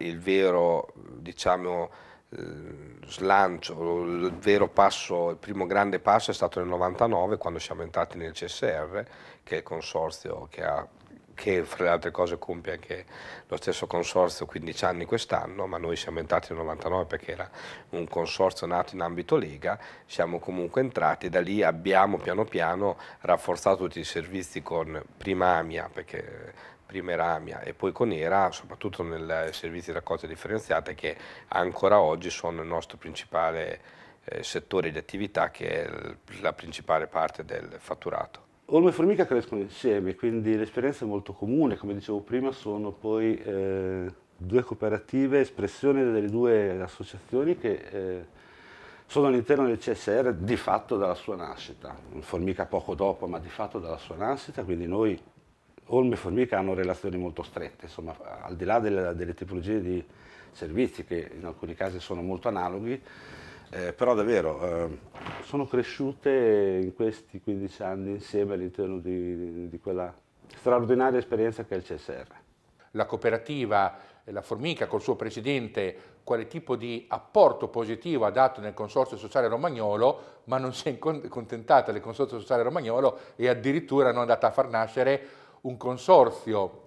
il vero diciamo, eh, slancio, il vero passo, il primo grande passo è stato nel 99 quando siamo entrati nel CSR, che è il consorzio che ha che fra le altre cose compie anche lo stesso consorzio 15 anni quest'anno, ma noi siamo entrati nel 99 perché era un consorzio nato in ambito Lega, siamo comunque entrati e da lì abbiamo piano piano rafforzato tutti i servizi con prima AMIA, perché prima Eramia e poi Conera, soprattutto nei servizi di raccolta differenziata che ancora oggi sono il nostro principale eh, settore di attività che è la principale parte del fatturato. Olmo e formica crescono insieme, quindi l'esperienza è molto comune, come dicevo prima sono poi eh, due cooperative, espressione delle due associazioni che eh, sono all'interno del CSR di fatto dalla sua nascita, formica poco dopo ma di fatto dalla sua nascita, quindi noi Olme e Formica hanno relazioni molto strette, insomma, al di là delle, delle tipologie di servizi che in alcuni casi sono molto analoghi, eh, però davvero eh, sono cresciute in questi 15 anni insieme all'interno di, di, quella straordinaria esperienza che è il CSR. La cooperativa eh, La Formica col suo presidente quale tipo di apporto positivo ha dato nel Consorzio Sociale Romagnolo, ma non si è contentata del Consorzio Sociale Romagnolo e addirittura non è andata a far nascere un consorzio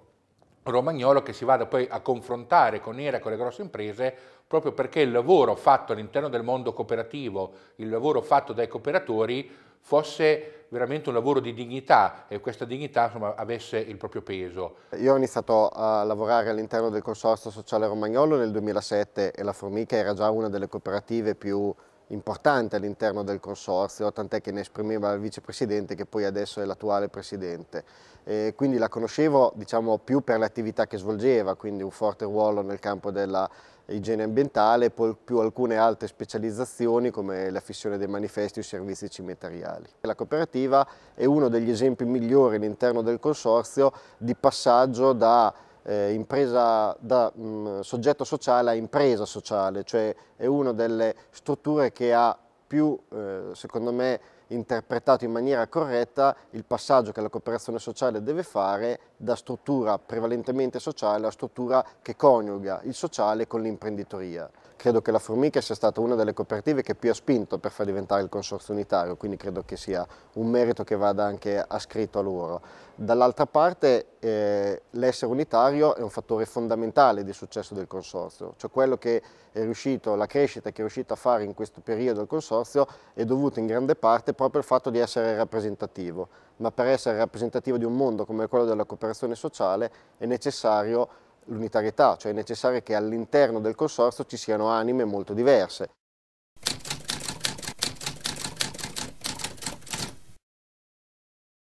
romagnolo che si vada poi a confrontare con ERA e con le grosse imprese proprio perché il lavoro fatto all'interno del mondo cooperativo, il lavoro fatto dai cooperatori fosse veramente un lavoro di dignità e questa dignità insomma, avesse il proprio peso. Io ho iniziato a lavorare all'interno del Consorzio Sociale Romagnolo nel 2007 e la Formica era già una delle cooperative più importante all'interno del consorzio, tant'è che ne esprimeva il vicepresidente che poi adesso è l'attuale presidente. E quindi la conoscevo diciamo, più per le attività che svolgeva, quindi un forte ruolo nel campo della igiene ambientale, poi più alcune altre specializzazioni come la fissione dei manifesti o i servizi cimiteriali. La cooperativa è uno degli esempi migliori all'interno del consorzio di passaggio da eh, impresa da mh, mm, soggetto sociale a impresa sociale, cioè è una delle strutture che ha più, eh, secondo me, interpretato in maniera corretta il passaggio che la cooperazione sociale deve fare da struttura prevalentemente sociale a struttura che coniuga il sociale con l'imprenditoria. Credo che la Formica sia stata una delle cooperative che più ha spinto per far diventare il consorzio unitario, quindi credo che sia un merito che vada anche ascritto a loro. Dall'altra parte eh, l'essere unitario è un fattore fondamentale di successo del consorzio, cioè quello che è riuscito, la crescita che è riuscito a fare in questo periodo il consorzio è dovuto in grande parte proprio al fatto di essere rappresentativo ma per essere rappresentativa di un mondo come quello della cooperazione sociale è necessario l'unitarietà, cioè è necessario che all'interno del consorzio ci siano anime molto diverse.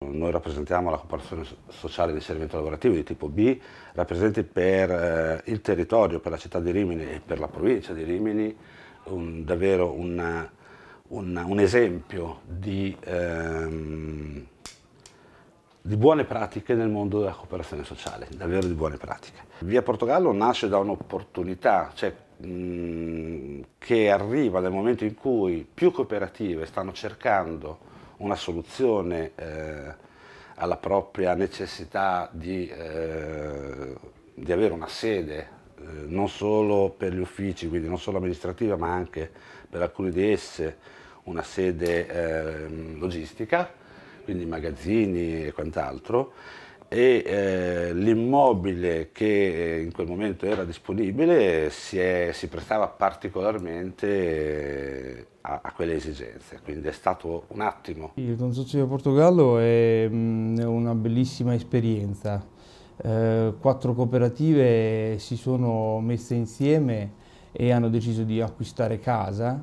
Noi rappresentiamo la cooperazione sociale di servizio lavorativo di tipo B, rappresenti per eh, il territorio, per la città di Rimini e per la provincia di Rimini, un, davvero una, una, un esempio di ehm, di buone pratiche nel mondo della cooperazione sociale, davvero di buone pratiche. Via Portogallo nasce da un'opportunità, cioè che arriva nel momento in cui più cooperative stanno cercando una soluzione eh, alla propria necessità di, eh, di avere una sede, eh, non solo per gli uffici, quindi non solo amministrativa, ma anche per alcune di esse una sede ehm, logistica quindi magazzini e quant'altro, e eh, l'immobile che eh, in quel momento era disponibile si, è, si prestava particolarmente eh, a, a, quelle esigenze, quindi è stato un attimo. Il Consorzio di Portogallo è mm, una bellissima esperienza, eh, quattro cooperative si sono messe insieme e hanno deciso di acquistare casa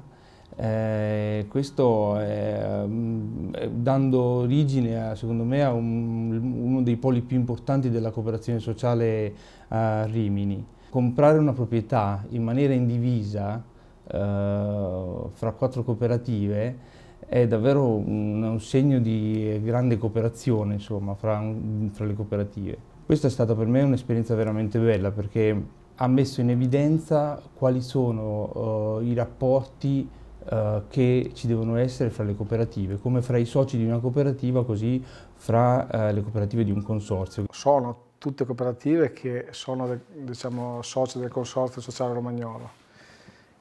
eh, questo è, mm, dando origine a, secondo me a un, uno dei poli più importanti della cooperazione sociale a Rimini. Comprare una proprietà in maniera indivisa eh, fra quattro cooperative è davvero un, un segno di grande cooperazione insomma, fra, fra le cooperative. Questa è stata per me un'esperienza veramente bella perché ha messo in evidenza quali sono eh, i rapporti eh, che ci devono essere fra le cooperative, come fra i soci di una cooperativa, così fra eh, le cooperative di un consorzio. Sono tutte cooperative che sono diciamo, soci del Consorzio Sociale Romagnolo,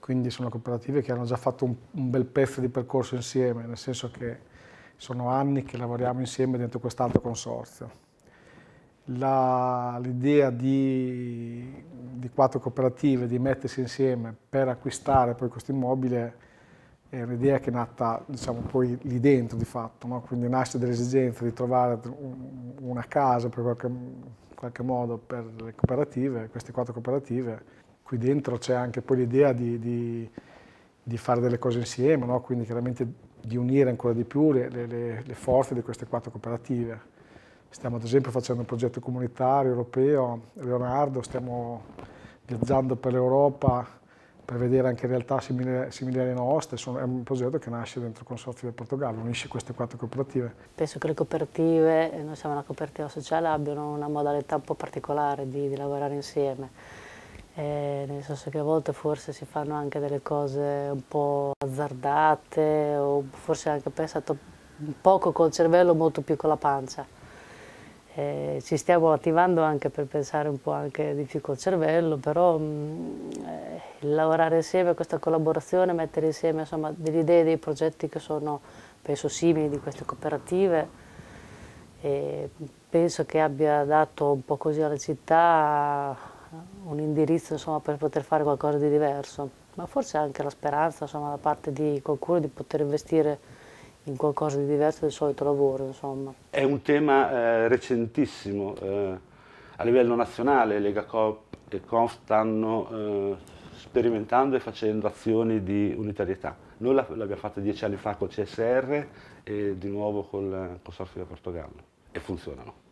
quindi sono cooperative che hanno già fatto un, un bel pezzo di percorso insieme, nel senso che sono anni che lavoriamo insieme dentro quest'altro consorzio l'idea di, di, quattro cooperative di mettersi insieme per acquistare poi questo immobile è un'idea che è nata diciamo, poi lì dentro di fatto, no? quindi nasce dall'esigenza di trovare una casa per qualche, qualche modo per le cooperative, queste quattro cooperative. Qui dentro c'è anche poi l'idea di, di, di, fare delle cose insieme, no? quindi chiaramente di unire ancora di più le, le, le forze di queste quattro cooperative. Stiamo ad esempio facendo un progetto comunitario europeo, Leonardo, stiamo viaggiando per l'Europa per vedere anche realtà simili, simili alle nostre, sono, è un progetto che nasce dentro il Consorzio del Portogallo, unisce queste quattro cooperative. Penso che le cooperative, eh, noi siamo una cooperativa sociale, abbiano una modalità un po' particolare di, di lavorare insieme, eh, nel senso che a volte forse si fanno anche delle cose un po' azzardate o forse anche pensato poco col cervello, molto più con la pancia. Eh, ci stiamo attivando anche per pensare un po' anche di più col cervello, però mh, mm, eh, lavorare insieme, questa collaborazione, mettere insieme insomma, delle idee, dei progetti che sono penso simili di queste cooperative e penso che abbia dato un po' così alla città un indirizzo insomma, per poter fare qualcosa di diverso, ma forse anche la speranza insomma, da parte di qualcuno di poter investire in qualcosa di diverso del solito lavoro, insomma. È un tema eh, recentissimo, eh, a livello nazionale Lega Coop e Conf stanno eh, sperimentando e facendo azioni di unitarietà. Noi l'abbiamo fatta dieci anni fa col CSR e di nuovo col eh, Consorzio del Portogallo e funzionano.